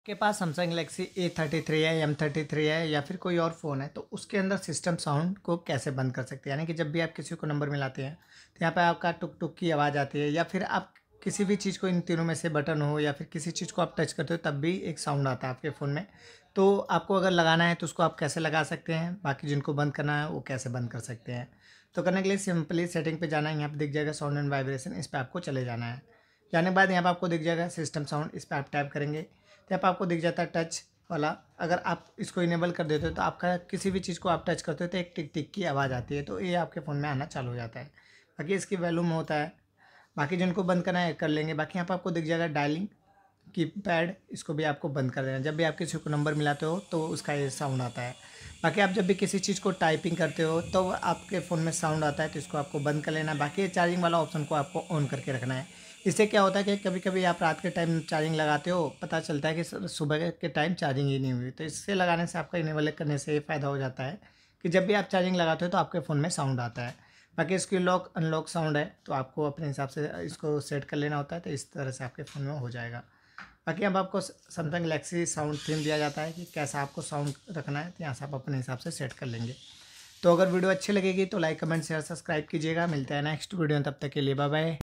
आपके पास Samsung galaxy A thirty three है एम थर्टी थ्री है या फिर कोई और फ़ोन है तो उसके अंदर सिस्टम साउंड को कैसे बंद कर सकते हैं यानी कि जब भी आप किसी को नंबर मिलाते हैं तो यहाँ पर आपका टुक टुक की आवाज़ आती है या फिर आप किसी भी चीज़ को इन तीनों में से बटन हो या फिर किसी चीज़ को आप टच करते हो तब भी एक साउंड आता है आपके फ़ोन में तो आपको अगर लगाना है तो उसको आप कैसे लगा सकते हैं बाकी जिनको बंद करना है वो कैसे बंद कर सकते हैं तो करने के लिए सिंपली सेटिंग पे जाना है यहाँ पे दिख जाएगा साउंड एंड वाइब्रेशन इस पर आपको चले जाना है जाने के बाद यहाँ पर आपको दिख जाएगा सिस्टम साउंड इस पर आप टाइप करेंगे जब आपको दिख जाता है टच वाला अगर आप इसको इनेबल कर देते हो तो आपका किसी भी चीज़ को आप टच करते हो तो एक टिक टिक की आवाज़ आती है तो ये आपके फ़ोन में आना चालू हो जाता है बाकी इसकी वैल्यूम होता है बाकी जिनको बंद करना है कर लेंगे बाकी यहाँ पर आपको दिख जाएगा डायलिंग की पैड इसको भी आपको बंद कर देना जब भी आप किसी को नंबर मिलाते हो तो उसका ये साउंड आता है बाकी आप जब भी किसी चीज़ को टाइपिंग करते हो तो आपके फ़ोन में साउंड आता है तो इसको आपको बंद कर लेना बाकी चार्जिंग वाला ऑप्शन को आपको ऑन करके रखना है इससे क्या होता है कि कभी कभी आप रात के टाइम चार्जिंग लगाते हो पता चलता है कि सुबह के टाइम चार्जिंग ही नहीं हुई तो इससे लगाने से आपका वाले करने से ये फ़ायदा हो जाता है कि जब भी आप चार्जिंग लगाते हो तो आपके फ़ोन में साउंड आता है बाकी इसकी लॉक अनलॉक साउंड है तो आपको अपने हिसाब से इसको सेट कर लेना होता है तो इस तरह से आपके फ़ोन में हो जाएगा बाकी अब आपको सैमसंग गलेक्सी साउंड थीम दिया जाता है कि कैसा आपको साउंड रखना है तो यहाँ से आप अपने हिसाब से सेट कर लेंगे तो अगर वीडियो अच्छी लगेगी तो लाइक कमेंट शेयर सब्सक्राइब कीजिएगा मिलता है नेक्स्ट वीडियो तब तक के लिए बाय बाय